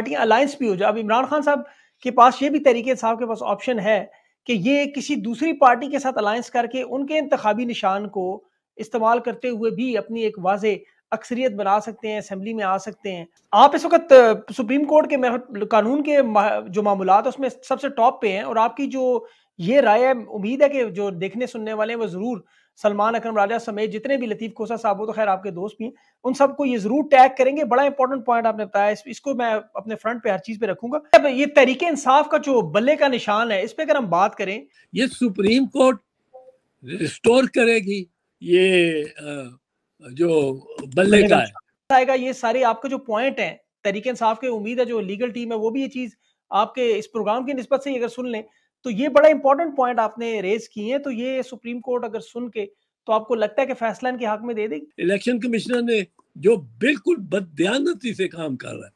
पार्टियां अलायंस भी हो जाए अब इमरान खान साहब के पास ये भी तरीके साहब के पास ऑप्शन है कि ये किसी दूसरी पार्टी के साथ अलायंस करके उनके इंतबी निशान को इस्तेमाल करते हुए भी अपनी एक वाज अक्सरियत बना सकते हैं असम्बली में आ सकते हैं आप इस वक्त सुप्रीम कोर्ट के कानून के जो मामला है उसमें सबसे टॉप पे हैं और आपकी जो ये राय है उम्मीद है कि जो देखने सुनने वाले हैं वो ज़रूर सलमान अकरम राजा समेत जितने भी लतीफ़ खोसा साहब हो तो खैर आपके दोस्त भी हैं उन सबको ये जरूर टैग करेंगे बड़ा इंपॉर्टेंट पॉइंट आपने बताया इस, इसको मैं अपने फ्रंट पे हर चीज़ पे रखूंगा अब ये तरीके इंसाफ का जो बल्ले का निशान है इस पर अगर हम बात करें ये सुप्रीम कोर्ट रिस्टोर करेगी ये जो बल्ले का है ये सारे आपके जो पॉइंट है तरीके इंसाफ के उम्मीद है जो लीगल टीम है वो भी ये चीज़ आपके इस प्रोग्राम की नस्बत से अगर सुन लें तो ये बड़ा इंपॉर्टेंट पॉइंट आपने रेज किए हैं तो ये सुप्रीम कोर्ट अगर सुन के तो आपको लगता है कि फैसला इनके हक में दे देगी इलेक्शन कमिश्नर ने जो बिल्कुल बदयानती से काम कर रहा है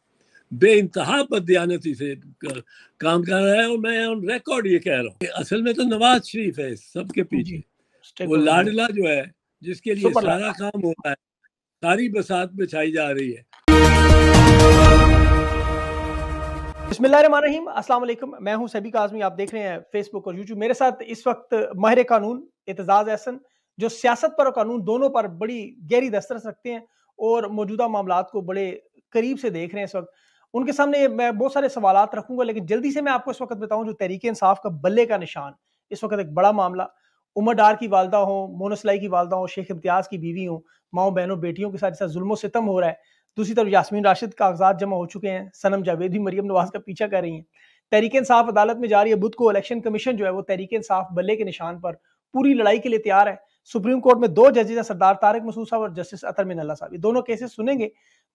बे इंतहा बदयानती से काम कर रहा है और मैं ऑन रिकॉर्ड ये कह रहा हूँ असल में तो नवाज शरीफ है सबके पीछे वो लाडला जो है जिसके लिए सारा काम हो रहा है सारी बसात बिछाई जा रही है अस्सलाम वालेकुम मैं हूं सभी काजमी आप देख रहे हैं फेसबुक और यूट्यूब मेरे साथ इस वक्त माहिर कानून एतजाज़ एहसन जो सियासत पर और कानून दोनों पर बड़ी गहरी दस्तरस रखते हैं और मौजूदा मामला को बड़े करीब से देख रहे हैं इस वक्त उनके सामने मैं बहुत सारे सवाल रखूंगा लेकिन जल्दी से मैं आपको इस वक्त बताऊँ जो तहरीक इंसाफ का बल्ले का निशान इस वक्त एक बड़ा मामला उमर डार की वालदा हो मोनसलाई की वालदा हो शेख इम्तियाज की बीवी हो माओ बहनों बेटियों के साथ जैसा जुल्म सितम हो रहा है दूसरी तरफ यासमीन राशिद कागजात जमा हो चुके हैं सनम जावेद भी मरियम नवाज का पीछा कर रही हैं तहरीक इंसाफ अदालत में जा रही है बुध को इलेक्शन कमीशन जो है वो तहरीक इंसाफ बल्ले के निशान पर पूरी लड़ाई के लिए तैयार है सुप्रीम कोर्ट में दो जजेज हैं सरदार तारक मसूद साहब और जस्टिस अतर मिन साहब ये दोनों केसेस सुनेंगे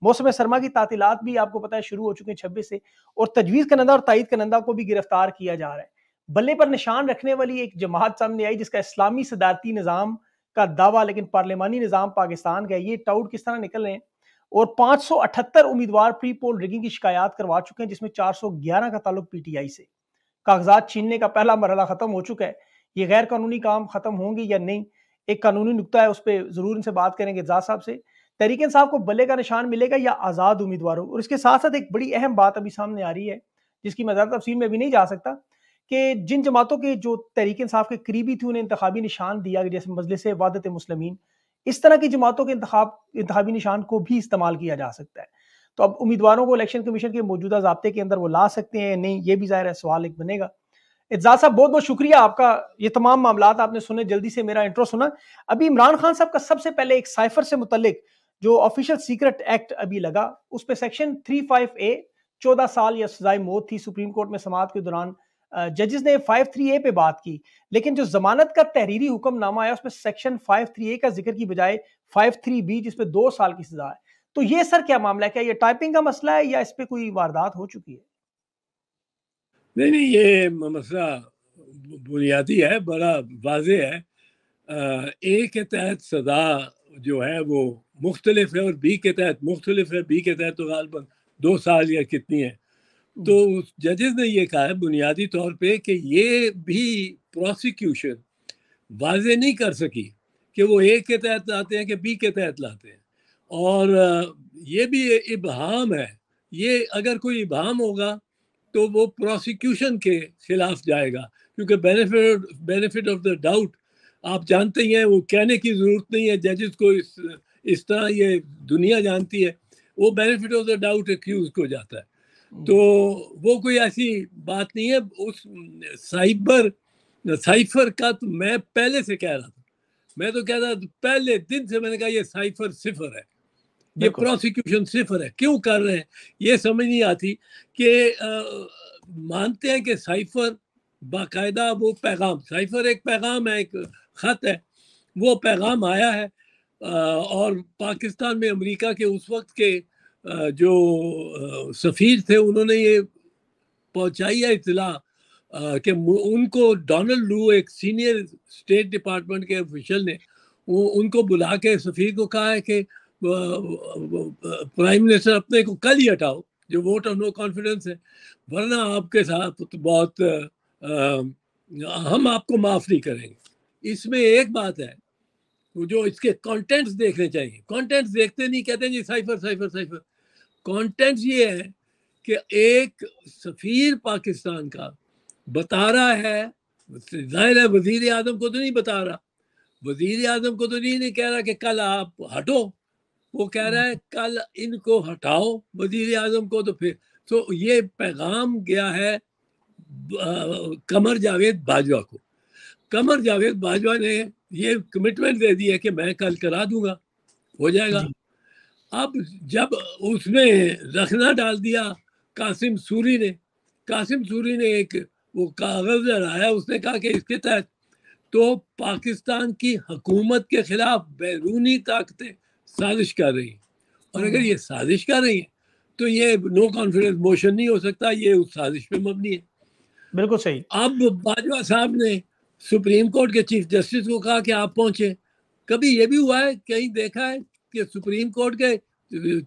मौसम सरमा की तातीलत भी आपको पता है शुरू हो चुके हैं छब्बीस से और तजवीज़ का नंदा और तइद नंदा को भी गिरफ्तार किया जा रहा है बल्ले पर निशान रखने वाली एक जमात सामने आई जिसका इस्लामी सदारती निज़ाम का दावा लेकिन पार्लियामानी निज़ाम पाकिस्तान का ये टाउट किस तरह निकल रहे हैं और 578 उम्मीदवार प्री पोल रिगिंग की शिकायत करवा चुके हैं जिसमें 411 का ताल्लुक पीटीआई से कागजात छीनने का पहला मरला खत्म हो चुका है ये गैर कानूनी काम खत्म होंगे या नहीं एक कानूनी नुकता है उस पर जरूर इनसे बात करेंगे एजाज साहब से तहरीक साहब को बल्ले का निशान मिलेगा या आज़ाद उम्मीदवारों और इसके साथ साथ एक बड़ी अहम बात अभी सामने आ रही है जिसकी मैं ज़्यादा तफसील में भी नहीं जा सकता कि जिन जमातों के जो तहरीक साहब के करीबी थी उन्हें इंतबी निशान दिया जैसे मजलिस वादत मुसलमिन इस तरह की जमातों के इंतबी निशान को भी इस्तेमाल किया जा सकता है तो अब उम्मीदवारों को इलेक्शन कमीशन के मौजूदा जबते के अंदर वो ला सकते हैं नहीं ये भी जाहिर है सवाल एक बनेगा एजाज साहब बहुत बहुत शुक्रिया आपका ये तमाम मामला आपने सुने जल्दी से मेरा इंट्रो सुना अभी इमरान खान साहब का सबसे पहले एक साइफर से मुतलिक जो ऑफिशियल सीक्रेट एक्ट अभी लगा उस पर सेक्शन थ्री फाइव ए चौदह साल या सजाए मौत थी सुप्रीम कोर्ट में समात के दौरान जजेस ने फाइव थ्री ए पे बात की लेकिन जो जमानत का तहरीरी हुक्मनामा आया उसमें सेक्शन फाइव थ्री ए का जिक्र की बजाय फाइव थ्री बी जिसमें दो साल की सजा है तो ये सर क्या मामला है क्या ये टाइपिंग का मसला है या इस पर कोई वारदात हो चुकी है नहीं नहीं ये मसला बुनियादी है बड़ा वाज है ए के तहत सजा जो है वो मुख्तलिफ है और बी के तहत मुख्तलिफ है बी के तहत तो गालबन दो साल या कितनी है तो हम्म। उस जजेस ने ये कहा है बुनियादी तौर पे कि ये भी प्रोसिक्यूशन वाजे नहीं कर सकी कि वो ए के तहत लाते हैं कि बी के तहत लाते हैं और ये भी इबहम है ये अगर कोई इबहम होगा तो वो प्रोसिक्यूशन के खिलाफ जाएगा क्योंकि benefit benefit of the doubt आप जानते ही हैं वो कहने की ज़रूरत नहीं है जजेस को इस इस तरह ये दुनिया जानती है वो benefit of the doubt accused को जाता है हम्म। तो वो कोई ऐसी बात नहीं है उस साइबर साइफर का तो मैं पहले से कह रहा था मैं तो कह रहा था पहले दिन से मैंने कहा ये साइफर सिफर है ये प्रोसिक्यूशन सिफर है क्यों कर रहे हैं ये समझ नहीं आती कि मानते हैं कि साइफर बाकायदा वो पैगाम साइफर एक पैगाम है एक ख़त है वो पैगाम आया है और पाकिस्तान में अमेरिका के उस वक्त के जो सफ़ीर थे उन्होंने ये पहुंचाई है इतला कि उनको डोनाल्ड लू एक सीनियर स्टेट डिपार्टमेंट के ऑफिशियल ने वो उनको बुला के सफ़ीर को कहा है कि प्राइम मिनिस्टर अपने को कल ही हटाओ जो वोट ऑफ नो कॉन्फिडेंस है वरना आपके साथ तो बहुत आ, हम आपको माफ़ नहीं करेंगे इसमें एक बात है जो इसके कंटेंट्स देखने चाहिए कंटेंट्स देखते नहीं कहते जी साइफर साइफर साइफर कंटेंट ये है कि एक सफ़ीर पाकिस्तान का बता रहा है जाहिर है वजीर आजम को तो नहीं बता रहा वजीर आजम को तो नहीं, नहीं कह रहा कि कल आप हटो वो कह रहा है कल इनको हटाओ वजीर आजम को तो फिर तो ये पैगाम गया है कमर जावेद बाजवा को कमर जावेद बाजवा ने ये कमिटमेंट दे दी है कि मैं कल करा दूंगा हो जाएगा अब जब उसमें रखना डाल दिया कासिम सूरी ने कासिम सूरी ने एक वो कागज लड़ाया उसने कहा कि इसके तहत तो पाकिस्तान की हकूमत के खिलाफ बैरूनी ताकतें साजिश कर रही हैं और अगर ये साजिश कर रही हैं तो ये नो कॉन्फिडेंस मोशन नहीं हो सकता ये उस साजिश पे मबनी है बिल्कुल सही अब बाजवा साहब ने सुप्रीम कोर्ट के चीफ जस्टिस को कहा कि आप पहुंचे कभी ये भी हुआ है कहीं देखा है के सुप्रीम कोर्ट के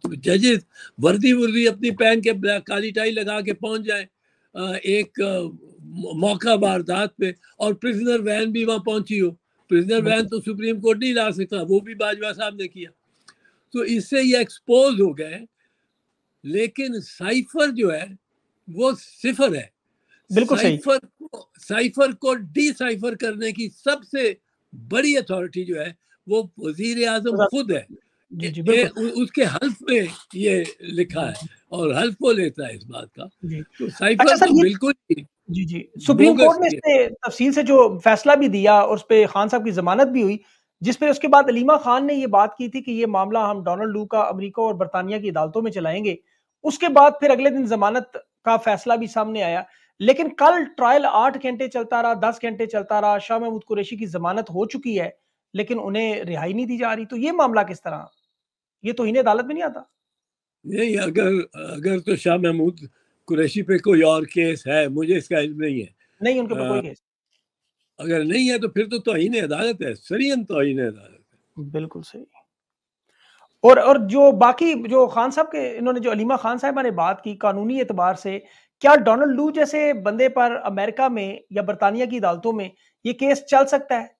तो जजेस वर्दी वर्दी अपनी पहन के काली टाई लगा के पहुंच जाए एक मौका वारदात पे और प्रिजनर वैन भी वहां पहुंची हो प्रिजनर वैन तो सुप्रीम कोर्ट नहीं ला सकता वो भी बाजवा साहब ने किया तो इससे ये एक्सपोज हो गए लेकिन साइफर जो है वो सिफर है बिल्कुल साइफर को साइफर को डी साइफर करने की सबसे बड़ी अथॉरिटी जो है वो वजीर आजम खुद है जी जी ये, उसके हल्फ में ये लिखा है और हल्फ को लेता है इस बात का तो साइफर अच्छा तो बिल्कुल जी जी सुप्रीम कोर्ट ने इसने तफसील से जो फैसला भी दिया और उस पर खान साहब की जमानत भी हुई जिस पे उसके बाद अलीमा खान ने ये बात की थी कि ये मामला हम डोनाल्ड लू का अमरीका और बरतानिया की अदालतों में चलाएंगे उसके बाद फिर अगले दिन जमानत का फैसला भी सामने आया लेकिन कल ट्रायल आठ घंटे चलता रहा दस घंटे चलता रहा शाह महमूद कुरैशी की जमानत हो चुकी है लेकिन उन्हें रिहाई नहीं दी जा रही तो ये मामला किस तरह ये तो इन्हें अदालत में नहीं आता नहीं अगर अगर तो शाह महमूद कुरैशी पे कोई और केस है मुझे इसका इल्म नहीं है नहीं उनके ऊपर कोई केस अगर नहीं है तो फिर तो तोहन अदालत है सरियन तोहन अदालत है बिल्कुल सही और और जो बाकी जो खान साहब के इन्होंने जो अलीमा खान साहब ने बात की कानूनी एतबार से क्या डोनाल्ड लू जैसे बंदे पर अमेरिका में या बरतानिया की अदालतों में ये केस चल सकता है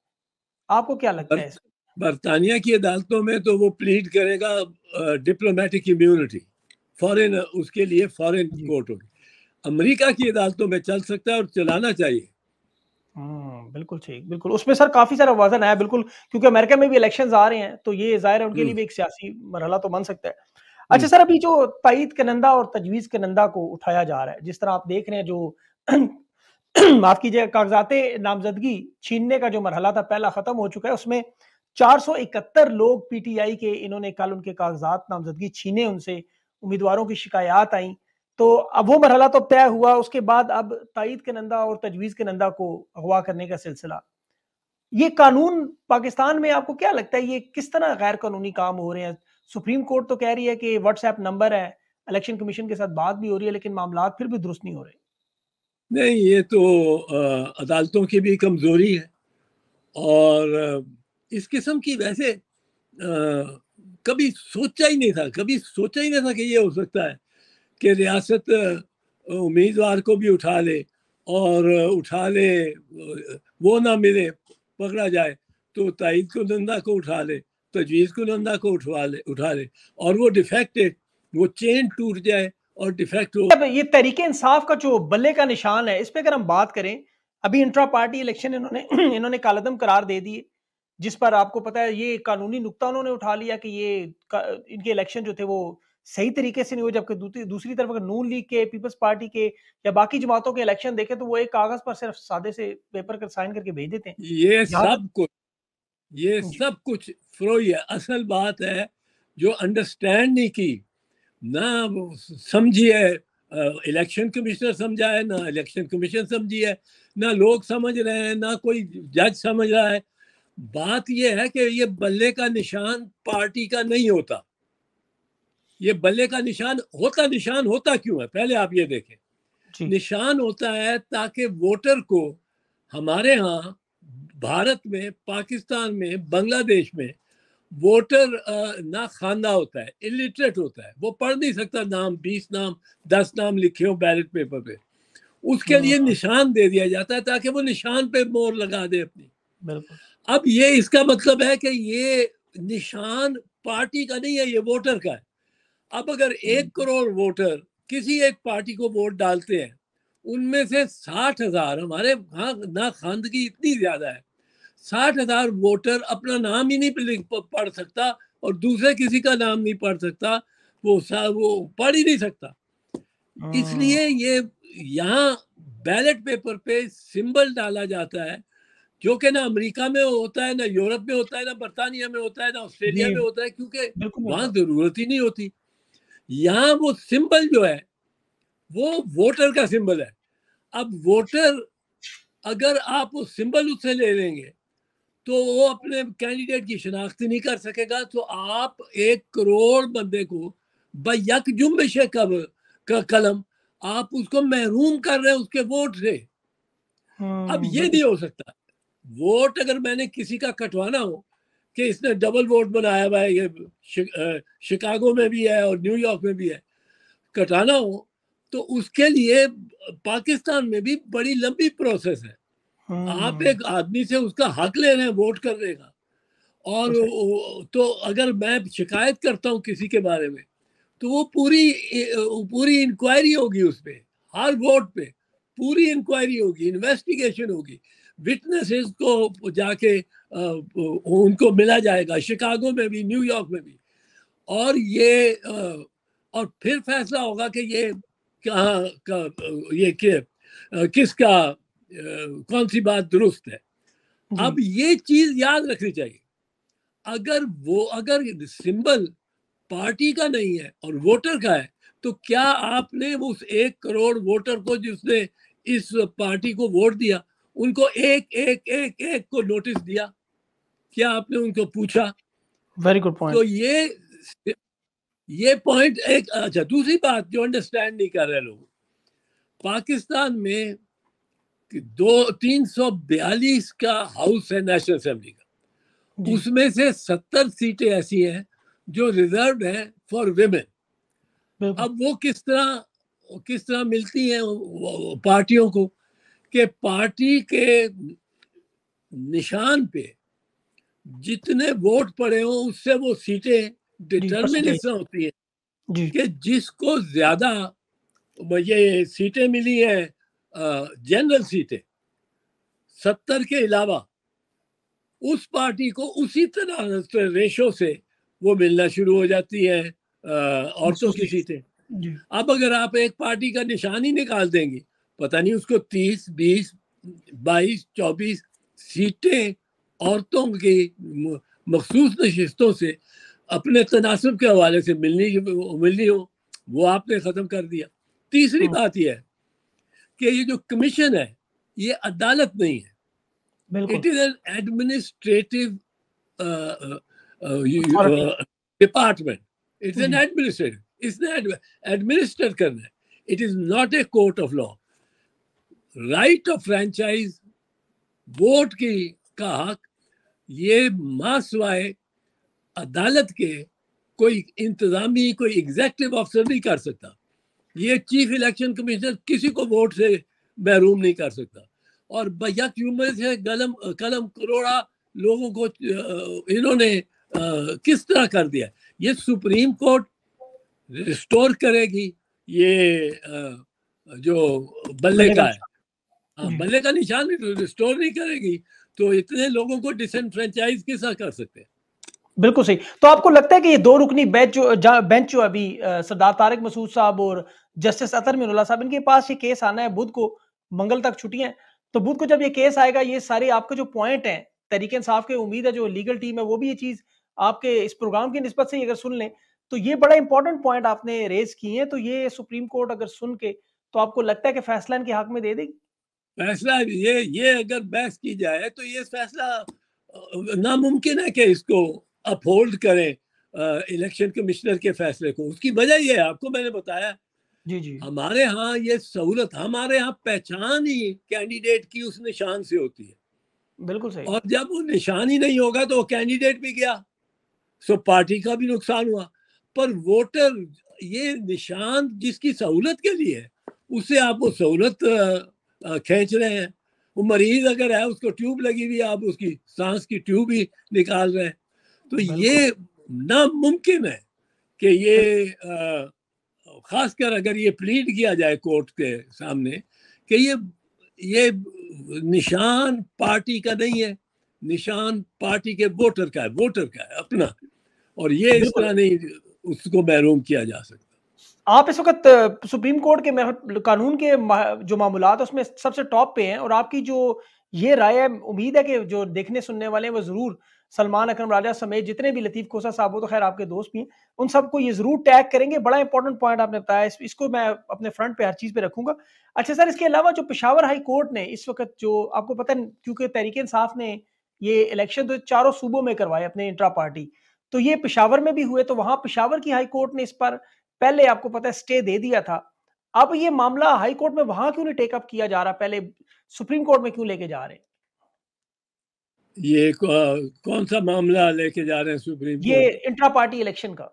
आपको क्या लगता है बरतानिया की अदालतों में तो वो प्लीड करेगा डिप्लोमेटिक इम्यूनिटी फॉरेन उसके लिए फॉरेन कोर्ट होगी अमेरिका की अदालतों में चल सकता है और चलाना चाहिए हम्म, बिल्कुल ठीक बिल्कुल उसमें सर काफी सारा वजन आया बिल्कुल क्योंकि अमेरिका में भी इलेक्शन आ रहे हैं तो ये जाहिर है उनके लिए हम्म। भी एक सियासी मरहला तो बन सकता है हम्म। अच्छा सर अभी जो तईद के नंदा और तजवीज़ के नंदा को उठाया जा रहा है जिस तरह आप देख रहे हैं जो माफ कीजिएगा कागजात नामजदगी छीनने का जो मरहला था पहला खत्म हो चुका है उसमें 471 लोग पीटीआई के इन्होंने कल उनके कागजात नामजदगी छीने उनसे उम्मीदवारों की शिकायत आई तो अब वो मरहला तो तय हुआ उसके बाद अब तइद के नंदा और तजवीज़ के नंदा को अगवा करने का सिलसिला ये कानून पाकिस्तान में आपको क्या लगता है ये किस तरह गैर कानूनी काम हो रहे हैं सुप्रीम कोर्ट तो कह रही है कि व्हाट्सएप नंबर है इलेक्शन कमीशन के साथ बात भी हो रही है लेकिन मामला फिर भी दुरुस्त नहीं हो रहे नहीं ये तो अदालतों की भी कमज़ोरी है और इस किस्म की वैसे कभी सोचा ही नहीं था कभी सोचा ही नहीं था कि ये हो सकता है कि रियासत उम्मीदवार को भी उठा ले और उठा ले वो ना मिले पकड़ा जाए तो तइद को नंदा को उठा ले तजवीज़ को नंदा को उठवा ले उठा ले और वो डिफेक्ट है वो चेन टूट जाए और डिफेक्ट डिफेक्टो ये तरीके इंसाफ का जो बल्ले का निशान है इस पर अगर हम बात करें अभी इंट्रा पार्टी इलेक्शन इन्होंने इन्होंने कालदम करार दे दिए जिस पर आपको पता है ये कानूनी नुकता उन्होंने उठा लिया कि ये इनके इलेक्शन जो थे वो सही तरीके से नहीं हुए जबकि दूसरी तरफ अगर नून लीग के पीपल्स पार्टी के या बाकी जमातों के इलेक्शन देखे तो वो एक कागज पर सिर्फ सादे से पेपर कर साइन करके भेज देते हैं ये सब कुछ ये सब कुछ फ्रोई है असल बात है जो अंडरस्टैंड नहीं की ना समझी है इलेक्शन कमिश्नर समझा है ना इलेक्शन कमीशन समझी है ना लोग समझ रहे हैं ना कोई जज समझ रहा है बात यह है कि ये बल्ले का निशान पार्टी का नहीं होता ये बल्ले का निशान होता निशान होता क्यों है पहले आप ये देखें निशान होता है ताकि वोटर को हमारे यहाँ भारत में पाकिस्तान में बांग्लादेश में वोटर ना खाना होता है इलिटरेट होता है वो पढ़ नहीं सकता नाम बीस नाम दस नाम लिखे हो बैलेट पेपर पे उसके हाँ, लिए हाँ। निशान दे दिया जाता है ताकि वो निशान पे मोर लगा दे अपनी अब ये इसका मतलब है कि ये निशान पार्टी का नहीं है ये वोटर का है अब अगर एक करोड़ वोटर किसी एक पार्टी को वोट डालते हैं उनमें से साठ हजार हमारे हाँ ना खानदगी इतनी ज्यादा है साठ हजार वोटर अपना नाम ही नहीं पढ़ सकता और दूसरे किसी का नाम नहीं पढ़ सकता वो वो पढ़ ही नहीं सकता हाँ। इसलिए ये यहाँ बैलेट पेपर पे सिंबल डाला जाता है जो कि ना अमेरिका में होता है ना यूरोप में होता है ना बरतानिया में होता है ना ऑस्ट्रेलिया में होता है क्योंकि वहां जरूरत ही नहीं होती यहाँ वो सिंबल जो है वो वोटर का सिंबल है अब वोटर अगर आप वो सिंबल उससे ले लेंगे तो वो अपने कैंडिडेट की शनाख्त नहीं कर सकेगा तो आप एक करोड़ बंदे को बक जुम्बिश कब का कलम आप उसको महरूम कर रहे हैं उसके वोट से हाँ, अब ये नहीं हो सकता वोट अगर मैंने किसी का कटवाना हो कि इसने डबल वोट बनाया हुआ है ये शिकागो में भी है और न्यूयॉर्क में भी है कटाना हो तो उसके लिए पाकिस्तान में भी बड़ी लंबी प्रोसेस है आप हाँ। एक आदमी से उसका हक ले रहे हैं वोट करने का और अच्छा। तो अगर मैं शिकायत करता हूँ किसी के बारे में तो वो पूरी पूरी इंक्वायरी होगी उसमें हर वोट पे पूरी इंक्वायरी होगी इन्वेस्टिगेशन होगी विटनेसेस को जाके उनको मिला जाएगा शिकागो में भी न्यूयॉर्क में भी और ये और फिर फैसला होगा कि ये कहाँ का ये कि, किसका कौन सी बात दुरुस्त है अब ये चीज याद रखनी चाहिए अगर वो अगर सिंबल पार्टी का नहीं है और वोटर का है तो क्या आपने उस एक करोड़ वोटर को जिसने इस पार्टी को वोट दिया उनको एक एक एक एक को नोटिस दिया क्या आपने उनको पूछा वेरी गुड पॉइंट तो ये ये पॉइंट एक अच्छा दूसरी बात जो अंडरस्टैंड नहीं कर रहे लोग पाकिस्तान में कि दो तीन सौ बयालीस का हाउस है नेशनल असेंबली का उसमें से सत्तर सीटें ऐसी हैं जो रिजर्व है फॉर वेमेन अब वो किस तरह किस तरह मिलती है पार्टियों को कि पार्टी के निशान पे जितने वोट पड़े हो उससे वो सीटें डिटर्मिनेशन होती है कि जिसको ज्यादा ये सीटें मिली हैं जनरल सीटें सत्तर के अलावा उस पार्टी को उसी तरह रेशो से वो मिलना शुरू हो जाती है औरतों की सीटें अब अगर आप एक पार्टी का निशान ही निकाल देंगे पता नहीं उसको तीस बीस बाईस चौबीस सीटें औरतों की मखसूस नशस्तों से अपने तनासब के हवाले से मिलनी मिलनी हो वो आपने ख़त्म कर दिया तीसरी हाँ। बात यह है कि ये जो कमीशन है ये अदालत नहीं है it is an administrative department it is an administrative इसने एडमिनिस्टर करना है it is not a court of law right of franchise vote की का हक ये मासवाए अदालत के कोई इंतजामी कोई एग्जेक्टिव ऑफिसर नहीं कर सकता ये चीफ इलेक्शन कमिश्नर किसी को वोट से महरूम नहीं कर सकता और बयक जुम्मे से गलम कलम करोड़ा लोगों को इन्होंने किस तरह कर दिया ये सुप्रीम कोर्ट रिस्टोर करेगी ये जो बल्ले का है हाँ, हम्म। बल्ले का निशान तो रिस्टोर नहीं करेगी तो इतने लोगों को डिसनफ्रेंचाइज किस कर सकते हैं बिल्कुल सही तो आपको लगता है कि ये दो रुकनी बेंच जो बेंच जो अभी सरदार तारिक मसूद साहब और जस्टिस अतर मिनोला साहब इनके पास ये केस आना है बुध को मंगल तक छुट्टियां तो बुध को जब ये केस आएगा ये सारे आपके जो पॉइंट हैं तरीके इंसाफ के उम्मीद है जो लीगल टीम है वो भी ये चीज आपके इस प्रोग्राम की नस्बत से अगर सुन लें तो ये बड़ा इंपॉर्टेंट पॉइंट आपने रेज किए हैं तो ये सुप्रीम कोर्ट अगर सुन के तो आपको लगता है कि फैसला इनके हक में दे देगी फैसला ये ये अगर बहस की जाए तो ये फैसला नामुमकिन है कि इसको अपहोल्ड करें इलेक्शन कमिश्नर के फैसले को उसकी वजह यह है आपको मैंने बताया जी जी हमारे यहाँ ये सहूलत हमारे यहाँ पहचान ही कैंडिडेट की उस निशान से होती है बिल्कुल सही और जब वो निशान ही नहीं होगा तो वो कैंडिडेट भी गया सो पार्टी का भी नुकसान हुआ पर वोटर ये निशान जिसकी सहूलत के लिए है उससे आप वो सहूलत खींच रहे हैं वो मरीज अगर है उसको ट्यूब लगी हुई आप उसकी सांस की ट्यूब ही निकाल रहे हैं तो ये नामुमकिन है कि ये खासकर अगर ये प्लीड किया जाए कोर्ट के सामने कि ये ये निशान पार्टी का नहीं है निशान पार्टी के वोटर का है वोटर का है अपना और ये इस तरह नहीं उसको महरूम किया जा सकता आप इस वक्त सुप्रीम कोर्ट के कानून के जो मामूला उसमें सबसे टॉप पे हैं और आपकी जो ये राय है उम्मीद है कि जो देखने सुनने वाले हैं वो जरूर सलमान अकरम राजा समेत जितने भी लतीफ़ खोसा साहब हो तो खैर आपके दोस्त भी हैं उन सबको ये ज़रूर टैग करेंगे बड़ा इंपॉर्टेंट पॉइंट आपने बताया इस, इसको मैं अपने फ्रंट पे हर चीज़ पे रखूंगा अच्छा सर इसके अलावा जो पिशावर हाई कोर्ट ने इस वक्त जो आपको पता है क्योंकि तहरीक इंसाफ ने ये इलेक्शन तो चारों सूबों में करवाए अपने इंट्रा पार्टी तो ये पिशावर में भी हुए तो वहाँ पिशावर की हाई कोर्ट ने इस पर पहले आपको पता है स्टे दे दिया था अब ये मामला हाई कोर्ट में वहां क्यों नहीं टेकअप किया जा रहा पहले सुप्रीम कोर्ट में क्यों लेके जा रहे हैं ये कौन सा मामला लेके जा रहे हैं सुप्रीम ये इंट्रा पार्टी इलेक्शन का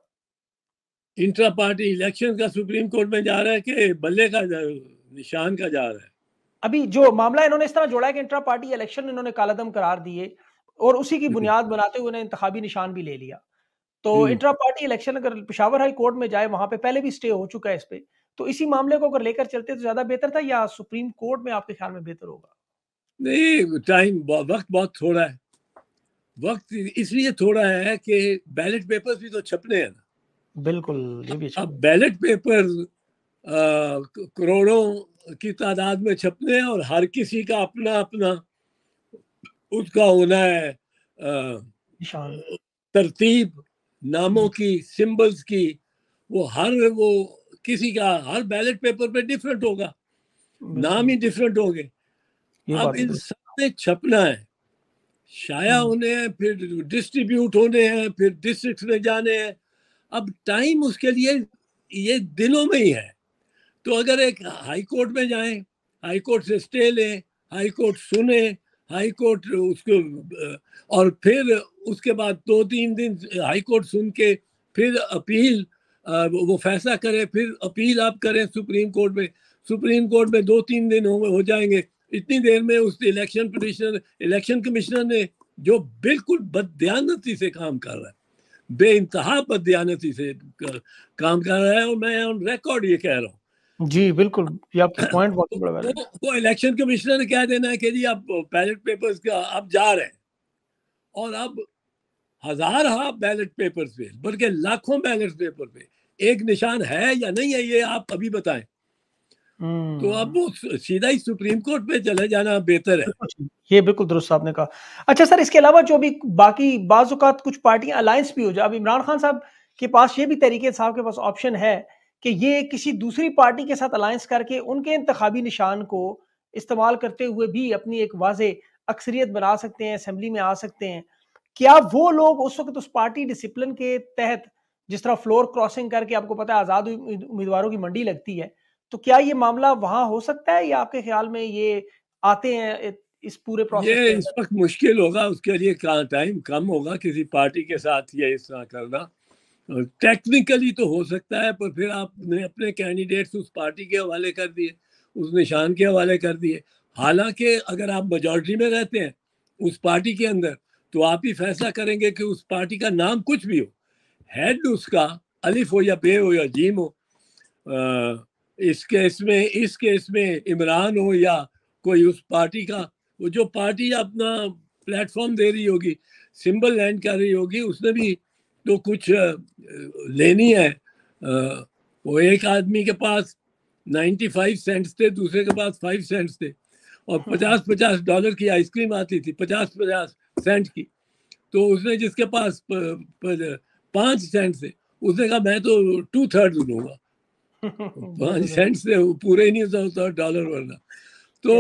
इंट्रा पार्टी इलेक्शन का सुप्रीम कोर्ट में जा रहा है कि बल्ले का निशान का जा रहा है अभी जो मामला इन्होंने इस तरह जोड़ा है कि इंट्रा पार्टी इलेक्शन इन्होंने कालादम करार दिए और उसी की बुनियाद बनाते हुए उन्हें इंतबी निशान भी ले लिया तो इंट्रा पार्टी इलेक्शन अगर पिशावर हाई कोर्ट में जाए वहां पे पहले भी स्टे हो चुका है इस पे तो इसी मामले को अगर लेकर चलते तो ज्यादा बेहतर था या सुप्रीम कोर्ट में आपके ख्याल में बेहतर होगा नहीं टाइम वक्त बहुत थोड़ा है वक्त इसलिए थोड़ा है कि बैलेट पेपर्स भी तो छपने हैं ना बिल्कुल अब बैलेट पेपर करोड़ों की तादाद में छपने हैं और हर किसी का अपना अपना उसका होना है तरतीब नामों की सिंबल्स की वो हर वो किसी का हर बैलेट पेपर पे डिफरेंट होगा नाम ही डिफरेंट होंगे अब इन तो सब में छपना है शाया हम्म। होने हैं फिर डिस्ट्रीब्यूट होने हैं फिर डिस्ट्रिक्ट में जाने हैं अब टाइम उसके लिए ये दिनों में ही है तो अगर एक हाई कोर्ट में जाए हाई कोर्ट से स्टे ले हाई कोर्ट सुने हाई कोर्ट उसको और फिर उसके बाद दो तीन दिन हाई कोर्ट सुन के फिर अपील वो फैसला करे फिर अपील आप करें सुप्रीम कोर्ट में सुप्रीम कोर्ट में दो तीन दिन हो जाएंगे इतनी देर में उस इलेक्शन कमिश्नर इलेक्शन कमिश्नर ने जो बिल्कुल बदयानती से काम कर रहा है बे इंतहा बदयानती से काम कर रहा है और मैं ऑन रिकॉर्ड ये कह रहा हूँ जी बिल्कुल आपका पॉइंट बहुत बड़ा तो है वो, इलेक्शन कमिश्नर ने कह देना है कि जी आप बैलेट पेपर्स का आप जा रहे हैं और अब हजार हा बैलेट पेपर पे बल्कि लाखों बैलेट पेपर पे एक निशान है या नहीं है ये आप अभी बताएं तो हम्म। अब वो सीधा ही सुप्रीम कोर्ट में चले जाना बेहतर है ये बिल्कुल दुरुस्त ने कहा अच्छा सर इसके अलावा जो भी बाकी बाजुकात कुछ पार्टियां अलायंस भी हो जाए अब इमरान खान साहब के पास ये भी तरीके साहब के पास ऑप्शन है कि ये किसी दूसरी पार्टी के साथ अलायंस करके उनके इंतबी निशान को इस्तेमाल करते हुए भी अपनी एक वाज अक्सरियत बना सकते हैं असम्बली में आ सकते हैं क्या वो लोग उस वक्त उस पार्टी डिसिप्लिन के तहत जिस तरह फ्लोर क्रॉसिंग करके आपको पता है आज़ाद उम्मीदवारों की मंडी लगती है तो क्या ये मामला वहां हो सकता है या आपके ख्याल में ये आते हैं इस पूरे प्रोसेस ये इस वक्त मुश्किल होगा उसके लिए टाइम कम होगा किसी पार्टी के साथ ये इस तरह करना टेक्निकली तो हो सकता है पर फिर आपने अपने कैंडिडेट्स उस पार्टी के हवाले कर दिए उस निशान के हवाले कर दिए हालांकि अगर आप मेजॉरिटी में रहते हैं उस पार्टी के अंदर तो आप ही फैसला करेंगे कि उस पार्टी का नाम कुछ भी हो हेड उसका अलिफ हो या बे हो या जीम हो इस केस में इस केस में इमरान हो या कोई उस पार्टी का वो जो पार्टी अपना प्लेटफॉर्म दे रही होगी सिंबल लैंड कर रही होगी उसने भी तो कुछ लेनी है वो एक आदमी के पास 95 सेंट्स थे दूसरे के पास 5 सेंट्स थे और 50 50 डॉलर की आइसक्रीम आती थी 50 50 सेंट की तो उसने जिसके पास पाँच सेंट थे उसने कहा मैं तो टू थर्ड लूँगा पांच सेंट से पूरे नहीं होता होता डॉलर वरना तो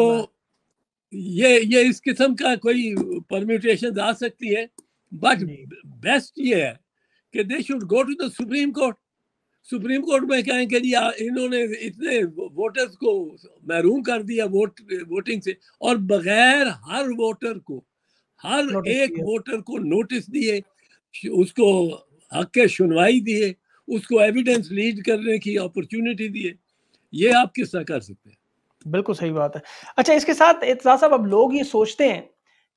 ये ये इस किस्म का कोई परम्यूटेशन आ सकती है बट बेस्ट ये है कि they should go to the supreme court supreme court में कहें कि जी इन्होंने इतने वोटर्स को महरूम कर दिया वोट वोटिंग से और बगैर हर वोटर को हर एक वोटर को नोटिस दिए उसको हक के सुनवाई दिए उसको एविडेंस लीड करने की अपॉर्चुनिटी दिए ये आप किस तरह कर सकते हैं बिल्कुल सही बात है अच्छा इसके साथ एतजाज साहब अब लोग ये सोचते हैं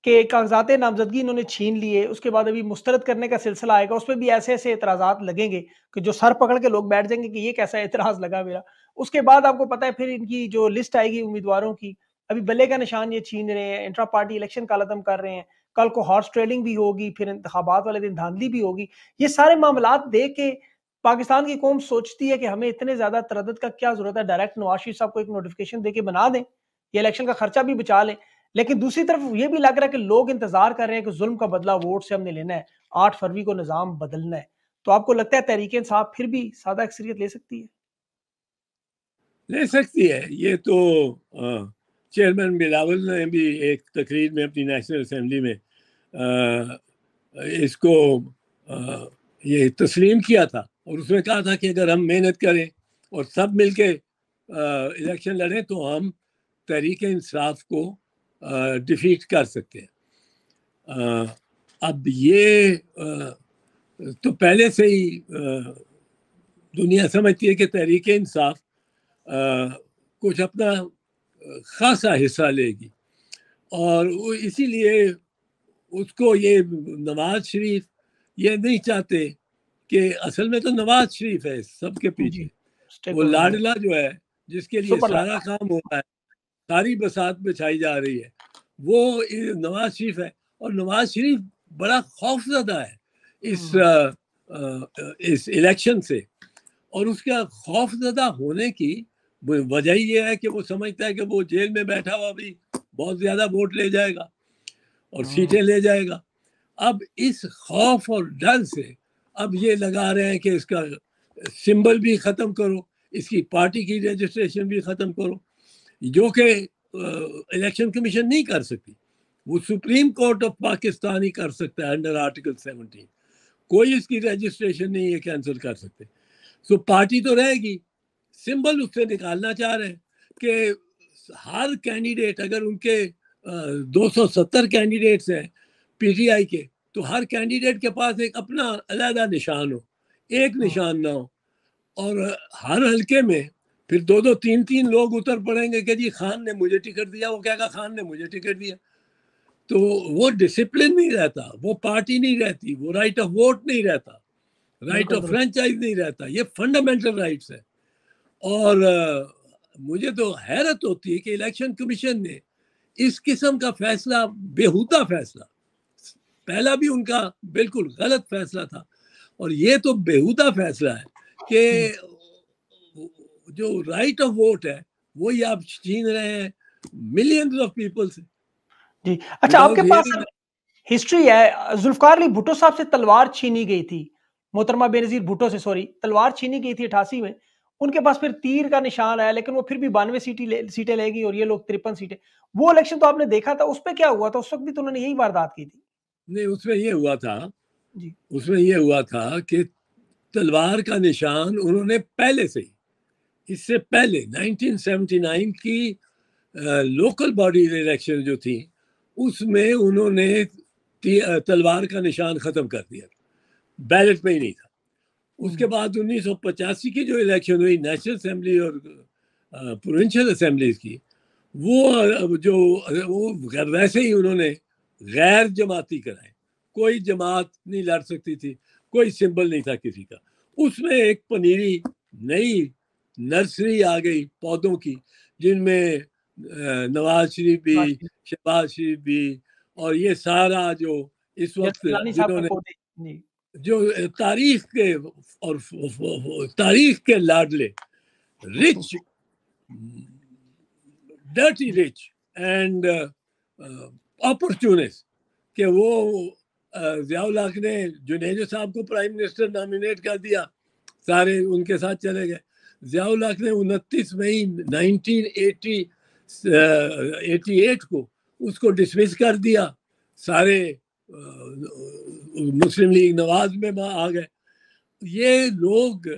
कि कागजात नामजदगी इन्होंने छीन लिए उसके बाद अभी मुस्तरद करने का सिलसिला आएगा उस पर भी ऐसे ऐसे एतराज़ात लगेंगे कि जो सर पकड़ के लोग बैठ जाएंगे कि ये कैसा एतराज़ लगा मेरा उसके बाद आपको पता है फिर इनकी जो लिस्ट आएगी उम्मीदवारों की अभी बल्ले का निशान ये छीन रहे हैं इंट्रा पार्टी इलेक्शन का लदम कर रहे हैं कल को हॉर्स ट्रेडिंग भी होगी फिर इंतबात वाले दिन धांधली भी होगी ये सारे मामला देख के पाकिस्तान की कौम सोचती है कि हमें इतने ज्यादा तरद का क्या जरूरत है डायरेक्ट नवाज शरीफ साहब को एक नोटिफिकेशन देके बना दें ये इलेक्शन का खर्चा भी बचा लें लेकिन दूसरी तरफ ये भी लग रहा है कि लोग इंतजार कर रहे हैं कि जुल्म का बदला वोट से हमने लेना है आठ फरवरी को निज़ाम बदलना है तो आपको लगता है तहरीक साहब फिर भी सादा अक्सरियत ले सकती है ले सकती है ये तो चेयरमैन बिलावल ने भी एक तकरीर में अपनी नेशनल असम्बली में आ, इसको आ, ये तस्लीम किया था और उसने कहा था कि अगर हम मेहनत करें और सब मिलके इलेक्शन लड़ें तो हम तहरीक इंसाफ को डिफीट कर सकते हैं अब ये आ, तो पहले से ही आ, दुनिया समझती है कि तहरीक इंसाफ कुछ अपना खासा हिस्सा लेगी और इसीलिए उसको ये नवाज शरीफ ये नहीं चाहते कि असल में तो नवाज शरीफ है सबके पीछे वो लाडला जो है जिसके लिए सारा काम हो रहा है सारी बसात बिछाई जा रही है वो नवाज शरीफ है और नवाज शरीफ बड़ा खौफजदा है इस आ, हम्म। आ, इस इलेक्शन से और उसका खौफजदा होने की वजह ये है कि वो समझता है कि वो जेल में बैठा हुआ भी बहुत ज़्यादा वोट ले जाएगा और हम्म। सीटें ले जाएगा अब इस खौफ और डर से अब ये लगा रहे हैं कि इसका सिंबल भी ख़त्म करो इसकी पार्टी की रजिस्ट्रेशन भी ख़त्म करो जो कि इलेक्शन कमीशन नहीं कर सकती वो सुप्रीम कोर्ट ऑफ पाकिस्तान ही कर सकता है अंडर आर्टिकल सेवनटीन कोई इसकी रजिस्ट्रेशन नहीं है कैंसिल कर सकते सो so, पार्टी तो रहेगी सिंबल उससे निकालना चाह रहे हैं कि हर कैंडिडेट अगर उनके सौ 270 कैंडिडेट्स हैं पीटीआई के तो हर कैंडिडेट के पास एक अपना अलहदा निशान हो एक हाँ। निशान ना हो और हर हल्के में फिर दो दो तीन तीन लोग उतर पड़ेंगे कि जी खान ने मुझे टिकट दिया वो कहेगा खान ने मुझे टिकट दिया तो वो डिसिप्लिन नहीं रहता वो पार्टी नहीं रहती वो राइट ऑफ वोट नहीं रहता राइट ऑफ फ्रेंचाइज नहीं रहता ये फंडामेंटल राइट्स है और मुझे तो हैरत होती है कि इलेक्शन कमीशन ने इस किस्म का फैसला बेहूदा फैसला पहला भी उनका बिल्कुल गलत फैसला था और ये तो बेहुदा फैसला है कि जो राइट ऑफ वोट है वो ही आप छीन रहे हैं मिलियन ऑफ पीपल से जी अच्छा मतलब आपके पास हिस्ट्री तो है जुल्फकार अली भुटो साहब से तलवार छीनी गई थी मोहतरमा बेनजीर भुट्टो से सॉरी तलवार छीनी गई थी अठासी में उनके पास फिर तीर का निशान आया लेकिन वो फिर भी बानवे सीटें ले, सीटें लेगी और ये लोग तिरपन सीटें वो इलेक्शन तो आपने देखा था उस पर क्या हुआ था उस वक्त भी तो उन्होंने यही वारदात की थी नहीं उसमें ये हुआ था जी उसमें ये हुआ था कि तलवार का निशान उन्होंने पहले से इससे पहले 1979 की लोकल बॉडी इलेक्शन जो थी उसमें उन्होंने तलवार का निशान ख़त्म कर दिया बैलेट में ही नहीं था उसके हम्म। बाद उन्नीस की जो इलेक्शन हुई नेशनल असम्बली और प्रोविंशियल असम्बली की वो जो वो वैसे ही उन्होंने गैर जमाती कराएं कोई जमात नहीं लड़ सकती थी कोई सिंबल नहीं था किसी का उसमें एक पनीरी नई नर्सरी आ गई पौधों की जिनमें नवाज शरीफ भी शहबाज शरीफ भी और ये सारा जो इस वक्त जिन्होंने जो तारीख के और तारीख के लाडले rich dirty rich and opportunist कि वो जियाउल ने जुनेजो साहब को प्राइम मिनिस्टर नामिनेट कर दिया सारे उनके साथ चले गए जियाउल ने उनतीस मई 1980 एट को उसको डिसमिस कर दिया सारे मुस्लिम लीग नवाज में आ गए ये लोग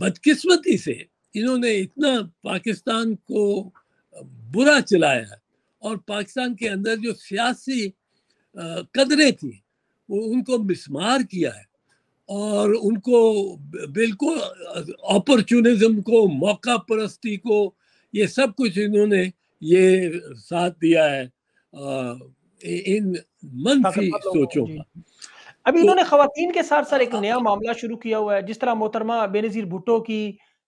बदकिस्मती से इन्होंने इतना पाकिस्तान को बुरा चलाया और पाकिस्तान के अंदर जो सियासी कदरें थी वो उनको मिसमार किया है और उनको बिल्कुल अपॉर्चुनिज्म को मौका परस्ती को ये सब कुछ इन्होंने ये साथ दिया है आ, इन की सोचों का अभी तो, इन्होंने खातन के साथ साथ एक हाँ नया मामला शुरू किया हुआ है जिस तरह मोहतरमा बेनजीर भुट्टो की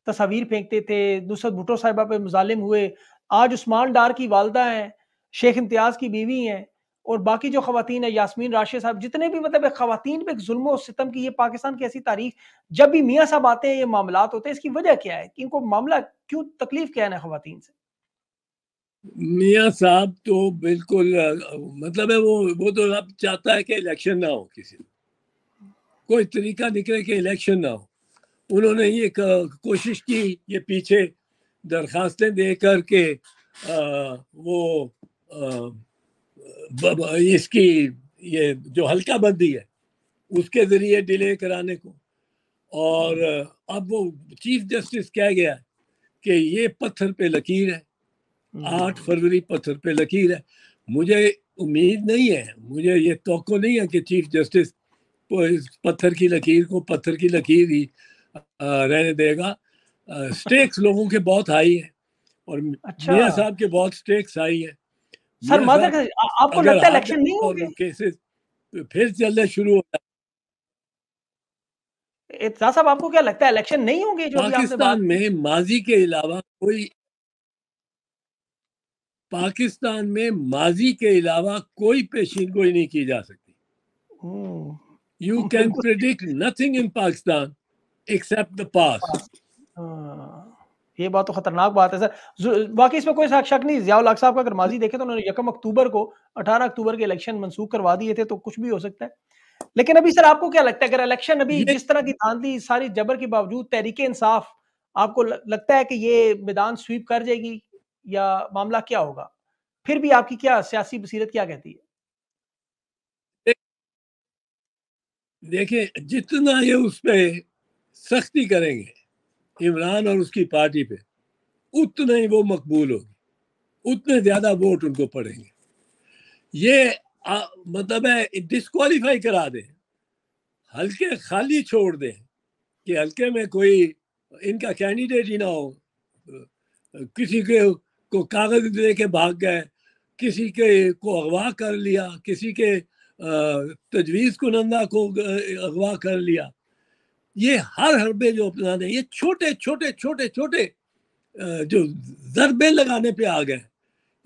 तस्वीर फेंकते थे नुसरत भुट्टो साहिबा पे मुजालिम हुए आज उस्मान डार की वालदा हैं शेख इम्तियाज़ की बीवी हैं और बाकी जो खातन है यासमीन राशि साहब जितने भी मतलब खातन पर जुल्म और सितम की ये पाकिस्तान की ऐसी तारीख जब भी मियाँ साहब आते हैं ये मामला होते हैं इसकी वजह क्या है कि इनको मामला क्यों तकलीफ क्या है ना खातन से मियाँ साहब तो बिल्कुल मतलब है वो वो तो अब चाहता है कि इलेक्शन ना हो किसी कोई तरीका निकले कि इलेक्शन ना हो उन्होंने ये कोशिश की ये पीछे दरखास्तें दे करके वो इसकी ये जो हल्का बंदी है उसके ज़रिए डिले कराने को और अब वो चीफ जस्टिस कह गया कि ये पत्थर पे लकीर है हम्म। आठ फरवरी पत्थर पे लकीर है मुझे उम्मीद नहीं है मुझे ये तो नहीं है कि चीफ जस्टिस इस पत्थर की लकीर को पत्थर की लकीर ही रहने देगा स्टेक्स लोगों के बहुत हाई है और अच्छा। मियाँ साहब के बहुत स्टेक्स हाई है सर माजर आपको लगता है इलेक्शन नहीं होंगे फिर चलने शुरू होता जाए साहब आपको क्या लगता है इलेक्शन नहीं होंगे जो पाकिस्तान में माजी के अलावा कोई पाकिस्तान में माजी के अलावा कोई पेशीन कोई नहीं की जा सकती you can predict nothing in Pakistan except the past ये बात तो खतरनाक बात है सर बाकी इसमें कोई शक नहीं जियाउल साहब का अगर माजी देखे तो उन्होंने यकम अक्टूबर को अठारह अक्टूबर के इलेक्शन मनसूख करवा दिए थे तो कुछ भी हो सकता है लेकिन अभी सर आपको क्या लगता है अगर इलेक्शन अभी जिस तरह की धांधली सारी जबर के बावजूद तहरीक इंसाफ आपको लगता है कि ये मैदान स्वीप कर जाएगी या मामला क्या होगा फिर भी आपकी क्या सियासी बसीरत क्या कहती है देखिए जितना ये उस पर सख्ती करेंगे इमरान और उसकी पार्टी पे उतने ही वो मकबूल होगी उतने ज़्यादा वोट उनको पड़ेंगे ये आ, मतलब है डिस्कालीफाई करा दें हल्के खाली छोड़ दें कि हल्के में कोई इनका कैंडिडेट ही ना हो किसी के को कागज दे के भाग गए किसी के को अगवा कर लिया किसी के तजवीज़ नंदा को अगवा कर लिया ये हर हरबे जो अपनाने ये छोटे छोटे छोटे छोटे जो जरबे लगाने पे आ गए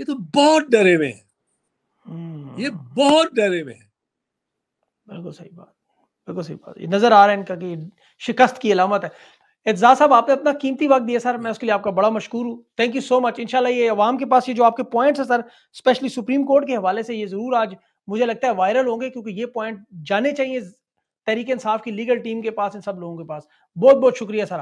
ये तो बहुत डरे हुए हैं ये हम्म। बहुत डरे हुए हैं बिल्कुल सही बात बिल्कुल सही बात ये नजर आ रहा है इनका कि शिकस्त की अलामत है एजाज साहब आपने अपना कीमती वक्त दिया सर मैं उसके लिए आपका बड़ा मशहूर हूँ थैंक यू सो मच इनशाला ये अवाम के पास ये जो आपके पॉइंट्स है सर स्पेशली सुप्रीम कोर्ट के हवाले से ये जरूर आज मुझे लगता है वायरल होंगे क्योंकि ये पॉइंट जाने चाहिए तरीके इंसाफ की लीगल टीम के पास इन सब लोगों के पास बहुत बहुत शुक्रिया सर